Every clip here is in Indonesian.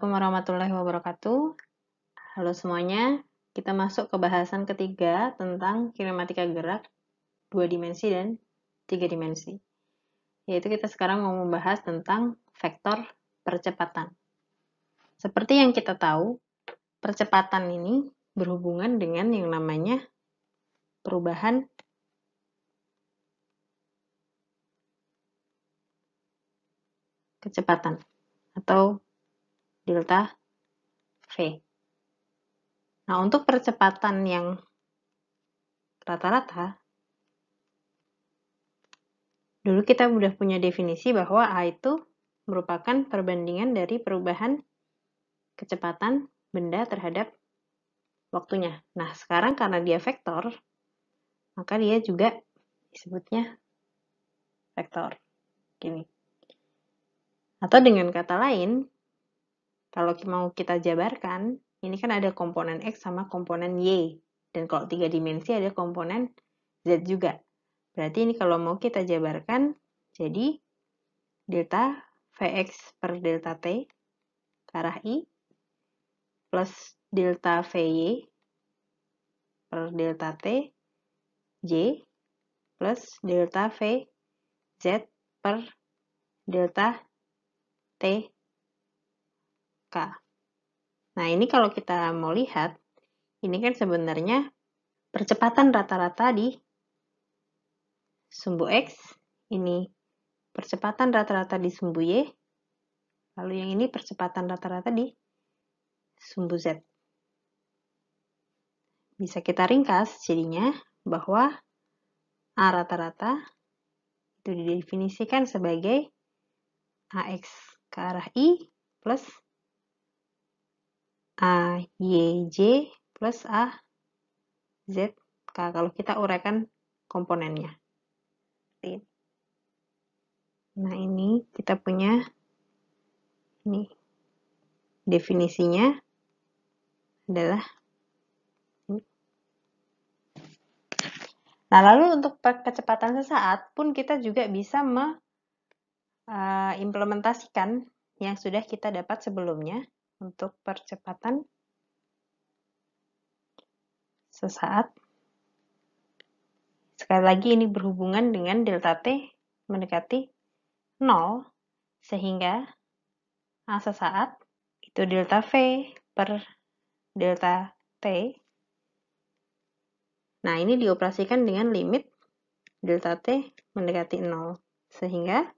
Assalamualaikum warahmatullahi wabarakatuh. Halo semuanya, kita masuk ke bahasan ketiga tentang kinematika gerak dua dimensi dan tiga dimensi. Yaitu kita sekarang mau membahas tentang vektor percepatan. Seperti yang kita tahu, percepatan ini berhubungan dengan yang namanya perubahan kecepatan atau delta V. Nah, untuk percepatan yang rata-rata, dulu kita sudah punya definisi bahwa A itu merupakan perbandingan dari perubahan kecepatan benda terhadap waktunya. Nah, sekarang karena dia vektor, maka dia juga disebutnya vektor. Gini. Atau dengan kata lain, kalau mau kita jabarkan, ini kan ada komponen X sama komponen Y. Dan kalau tiga dimensi ada komponen Z juga. Berarti ini kalau mau kita jabarkan, jadi delta Vx per delta T ke arah I plus delta Vy per delta T J plus delta Vz per delta T K. Nah, ini kalau kita mau lihat, ini kan sebenarnya percepatan rata-rata di sumbu X, ini percepatan rata-rata di sumbu Y, lalu yang ini percepatan rata-rata di sumbu Z. Bisa kita ringkas jadinya bahwa A rata-rata itu didefinisikan sebagai AX ke arah I plus A, Y, J plus A, Z, Kalau kita uraikan komponennya. Iya. Nah, ini kita punya ini definisinya adalah Nah, lalu untuk kecepatan sesaat pun kita juga bisa mengimplementasikan eh, yang sudah kita dapat sebelumnya untuk percepatan sesaat. Sekali lagi ini berhubungan dengan delta T mendekati 0 sehingga A sesaat itu delta V per delta T. Nah, ini dioperasikan dengan limit delta T mendekati 0 sehingga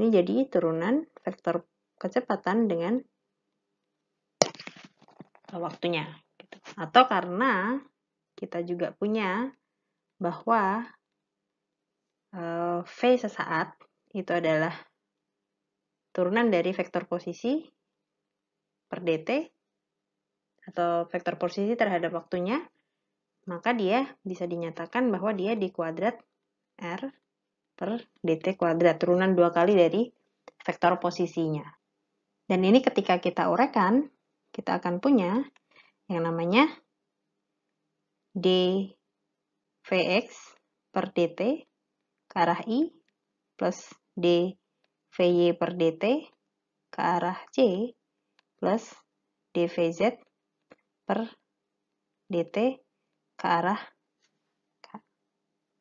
ini jadi turunan vektor kecepatan dengan waktunya gitu. atau karena kita juga punya bahwa uh, v sesaat itu adalah turunan dari vektor posisi per dt atau vektor posisi terhadap waktunya maka dia bisa dinyatakan bahwa dia di kuadrat r per dt kuadrat turunan dua kali dari vektor posisinya dan ini ketika kita uraikan kita akan punya yang namanya d vx per dt ke arah i plus d dvy per dt ke arah j plus dvz per dt ke arah k.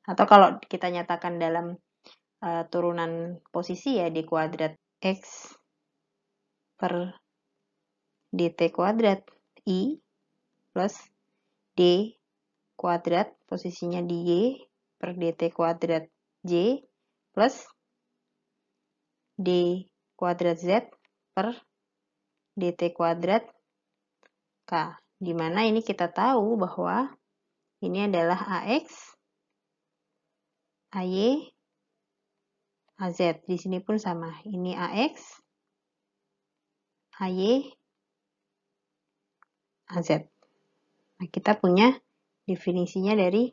Atau kalau kita nyatakan dalam uh, turunan posisi ya di kuadrat x per dt kuadrat i plus d kuadrat posisinya di y per dt kuadrat j plus d kuadrat z per dt kuadrat k dimana ini kita tahu bahwa ini adalah ax ay az di sini pun sama ini ax ay AZ. Nah, kita punya definisinya dari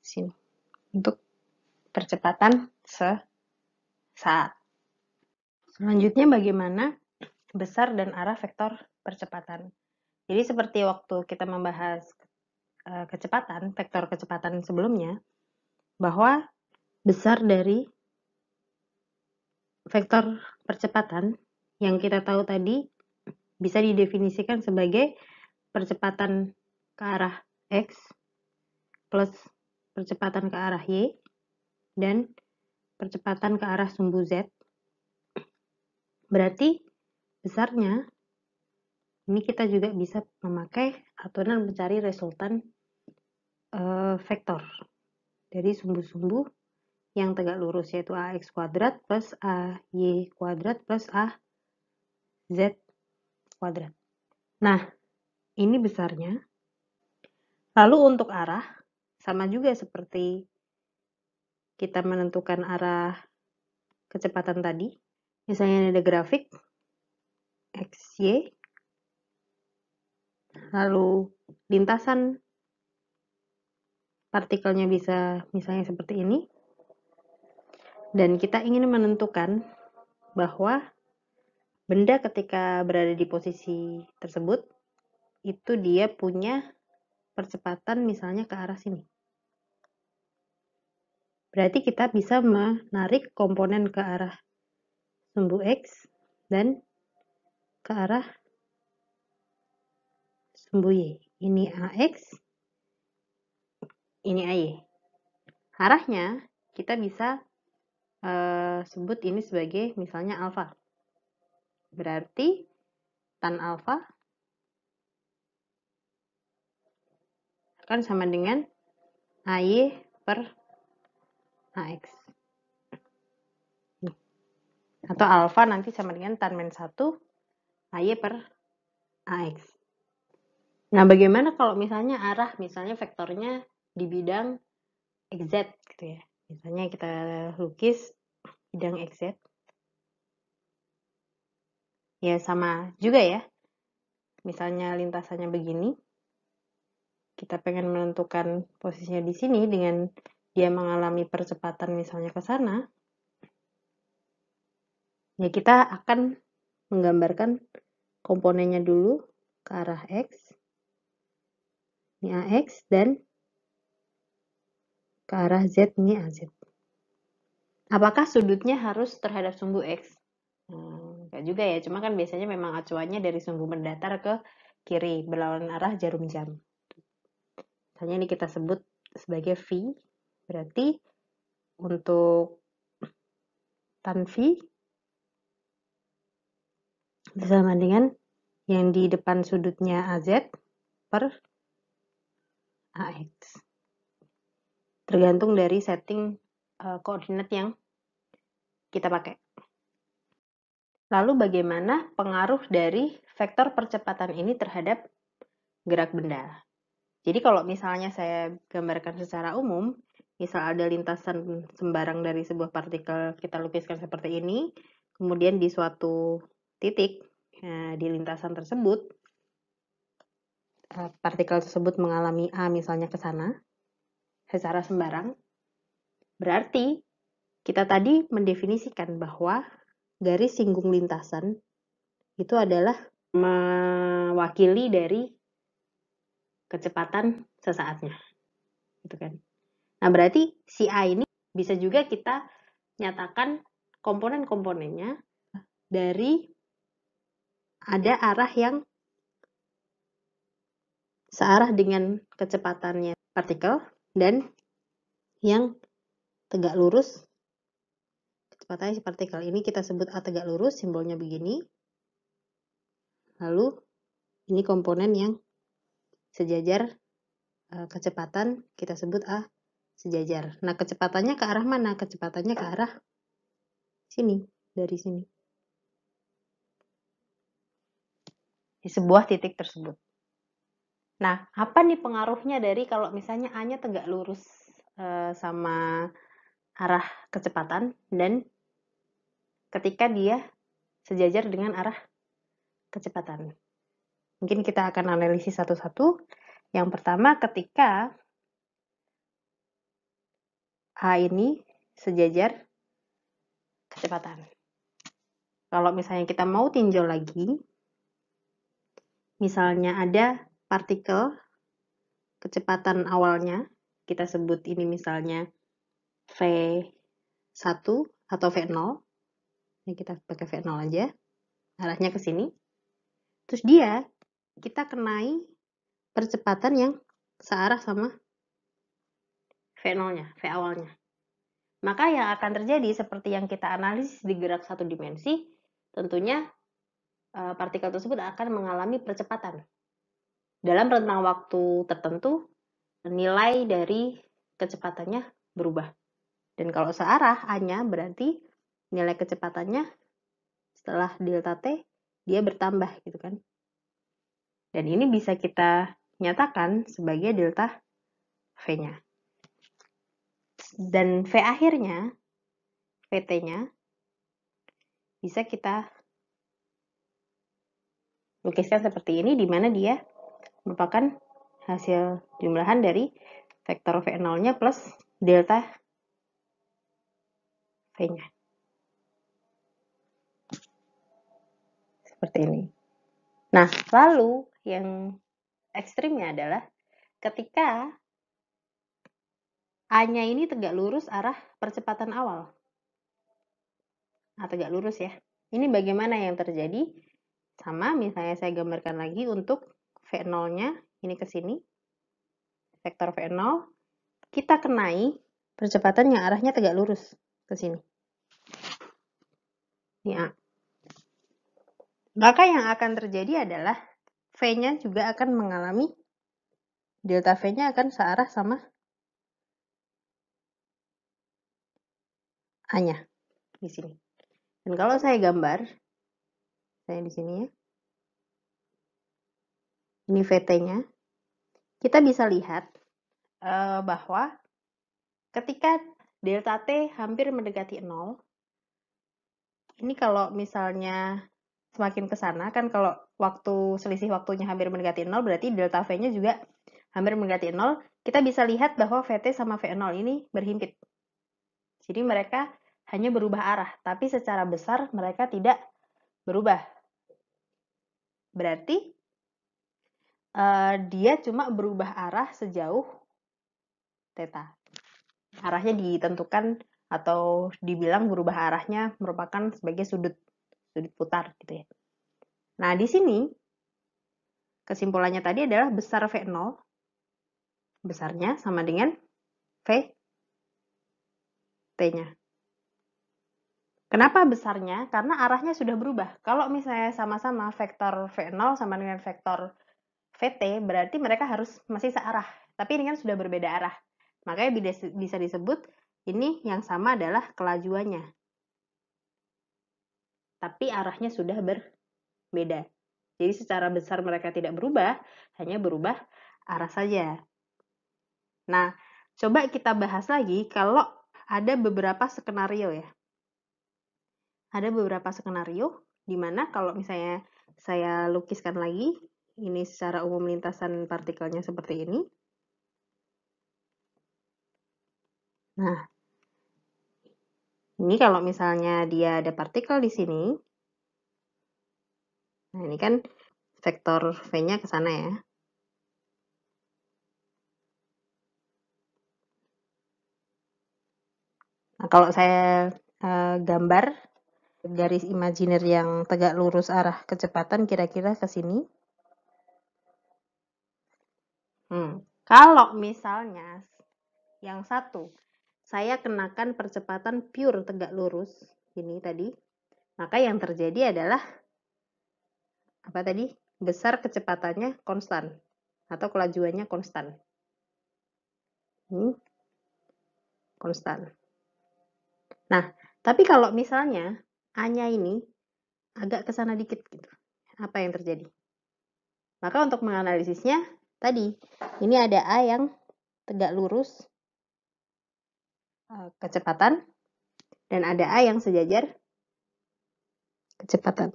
sini untuk percepatan sesaat. Selanjutnya bagaimana besar dan arah vektor percepatan. Jadi seperti waktu kita membahas eh, kecepatan, vektor kecepatan sebelumnya, bahwa besar dari vektor percepatan yang kita tahu tadi bisa didefinisikan sebagai percepatan ke arah X plus percepatan ke arah Y dan percepatan ke arah sumbu Z. Berarti besarnya ini kita juga bisa memakai aturan mencari resultan uh, vektor dari sumbu-sumbu yang tegak lurus yaitu ax kuadrat plus ay kuadrat plus az kuadrat. Nah, ini besarnya. Lalu untuk arah, sama juga seperti kita menentukan arah kecepatan tadi. Misalnya ada grafik x, y. lalu lintasan partikelnya bisa misalnya seperti ini. Dan kita ingin menentukan bahwa benda ketika berada di posisi tersebut itu dia punya percepatan misalnya ke arah sini. Berarti kita bisa menarik komponen ke arah sumbu X dan ke arah sumbu Y. Ini AX, ini AY. Arahnya kita bisa uh, sebut ini sebagai misalnya alfa. Berarti tan alfa akan sama dengan AY per AX. Atau alfa nanti sama dengan tan min satu AY per AX. Nah, bagaimana kalau misalnya arah, misalnya vektornya di bidang XZ gitu ya. Misalnya kita lukis bidang XZ ya sama juga ya. Misalnya lintasannya begini, kita pengen menentukan posisinya di sini dengan dia mengalami percepatan misalnya ke sana, ya kita akan menggambarkan komponennya dulu ke arah X, ini AX, dan ke arah Z, ini AZ. Apakah sudutnya harus terhadap sumbu X? Hmm. Enggak juga ya, cuma kan biasanya memang acuannya dari sumbu mendatar ke kiri, berlawanan arah jarum jam. Misalnya ini kita sebut sebagai V, berarti untuk tan V bersama dengan yang di depan sudutnya AZ per AX. Tergantung dari setting uh, koordinat yang kita pakai. Lalu bagaimana pengaruh dari vektor percepatan ini terhadap gerak benda? Jadi kalau misalnya saya gambarkan secara umum, misal ada lintasan sembarang dari sebuah partikel kita lukiskan seperti ini, kemudian di suatu titik eh, di lintasan tersebut, eh, partikel tersebut mengalami A misalnya ke sana, secara sembarang, berarti kita tadi mendefinisikan bahwa garis singgung lintasan itu adalah mewakili dari kecepatan sesaatnya. Gitu kan. Nah, berarti si A ini bisa juga kita nyatakan komponen-komponennya dari ada arah yang searah dengan kecepatannya partikel dan yang tegak lurus pertanyaan seperti kali ini kita sebut A tegak lurus, simbolnya begini. Lalu ini komponen yang sejajar e, kecepatan kita sebut A sejajar. Nah, kecepatannya ke arah mana? Kecepatannya ke arah sini, dari sini. Di sebuah titik tersebut. Nah, apa nih pengaruhnya dari kalau misalnya A-nya tegak lurus e, sama arah kecepatan dan ketika dia sejajar dengan arah kecepatan. Mungkin kita akan analisis satu-satu. Yang pertama, ketika A ini sejajar kecepatan. Kalau misalnya kita mau tinjau lagi, misalnya ada partikel kecepatan awalnya, kita sebut ini misalnya V1 atau V0 ini kita pakai V0 aja. Arahnya ke sini. Terus dia, kita kenai percepatan yang searah sama V0-nya, V awalnya. Maka yang akan terjadi seperti yang kita analisis di gerak satu dimensi, tentunya e, partikel tersebut akan mengalami percepatan. Dalam rentang waktu tertentu, nilai dari kecepatannya berubah. Dan kalau searah, hanya berarti nilai kecepatannya setelah delta t dia bertambah gitu kan. Dan ini bisa kita nyatakan sebagai delta V-nya. Dan V akhirnya, VT-nya, bisa kita lukiskan seperti ini, di mana dia merupakan hasil jumlahan dari vektor V0-nya plus delta V-nya. seperti ini. Nah, lalu yang ekstrimnya adalah ketika A-nya ini tegak lurus arah percepatan awal. Nah, tegak lurus ya. Ini bagaimana yang terjadi? Sama, misalnya saya gambarkan lagi untuk V0-nya, ini ke sini. Vektor V0, kita kenai percepatan yang arahnya tegak lurus ke sini. Ini A. Maka yang akan terjadi adalah V-nya juga akan mengalami delta V-nya akan searah sama A-nya di sini. Dan kalau saya gambar, saya di sini ya. Ini VT-nya. Kita bisa lihat uh, bahwa ketika delta T hampir mendekati 0, ini kalau misalnya semakin ke sana kan kalau waktu selisih waktunya hampir mendekati nol berarti delta V-nya juga hampir mendekati nol, kita bisa lihat bahwa VT sama V0 ini berhimpit. Jadi mereka hanya berubah arah, tapi secara besar mereka tidak berubah. Berarti uh, dia cuma berubah arah sejauh theta. Arahnya ditentukan atau dibilang berubah arahnya merupakan sebagai sudut sudut putar gitu ya. Nah, di sini kesimpulannya tadi adalah besar V0 besarnya sama dengan V T-nya. Kenapa besarnya? Karena arahnya sudah berubah. Kalau misalnya sama-sama vektor V0 sama dengan vektor VT, berarti mereka harus masih searah. Tapi ini kan sudah berbeda arah. Makanya bisa disebut ini yang sama adalah kelajuannya tapi arahnya sudah berbeda. Jadi secara besar mereka tidak berubah, hanya berubah arah saja. Nah, coba kita bahas lagi kalau ada beberapa skenario ya. Ada beberapa skenario di mana kalau misalnya saya lukiskan lagi, ini secara umum lintasan partikelnya seperti ini. Nah, ini kalau misalnya dia ada partikel di sini. Nah, ini kan vektor V-nya ke sana ya. Nah, kalau saya eh, gambar garis imajiner yang tegak lurus arah kecepatan kira-kira ke sini. Hmm. Kalau misalnya yang satu saya kenakan percepatan pure tegak lurus ini tadi, maka yang terjadi adalah apa tadi? Besar kecepatannya konstan atau kelajuannya konstan. Ini hmm, konstan. Nah, tapi kalau misalnya a ini agak kesana dikit gitu. Apa yang terjadi? Maka untuk menganalisisnya tadi ini ada A yang tegak lurus Eh, kecepatan dan ada A yang sejajar kecepatan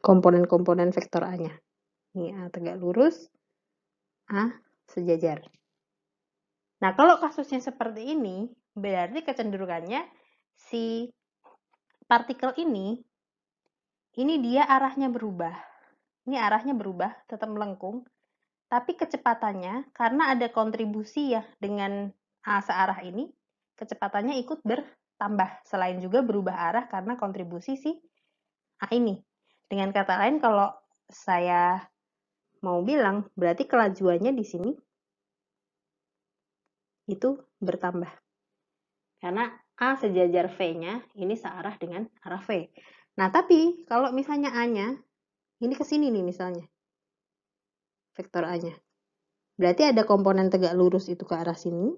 komponen-komponen vektor A-nya. Ini A tegak lurus, A sejajar. Nah, kalau kasusnya seperti ini, berarti kecenderungannya si partikel ini, ini dia arahnya berubah. Ini arahnya berubah, tetap melengkung, tapi kecepatannya karena ada kontribusi ya dengan A searah ini, kecepatannya ikut bertambah selain juga berubah arah karena kontribusi si A ini. Dengan kata lain kalau saya mau bilang berarti kelajuannya di sini itu bertambah. Karena A sejajar V-nya ini searah dengan arah V. Nah, tapi kalau misalnya A-nya ini ke sini nih misalnya. Vektor A-nya. Berarti ada komponen tegak lurus itu ke arah sini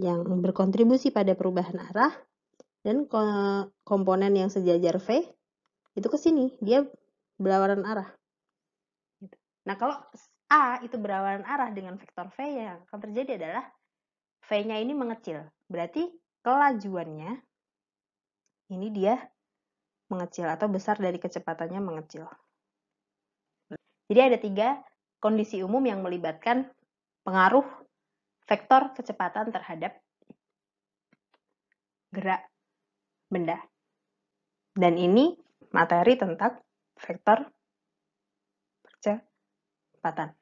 yang berkontribusi pada perubahan arah dan komponen yang sejajar V itu ke sini, dia berlawanan arah. Gitu. Nah, kalau A itu berlawanan arah dengan vektor V yang akan terjadi adalah V-nya ini mengecil. Berarti kelajuannya ini dia mengecil atau besar dari kecepatannya mengecil. Jadi ada tiga kondisi umum yang melibatkan pengaruh vektor kecepatan terhadap gerak benda. Dan ini materi tentang vektor kecepatan.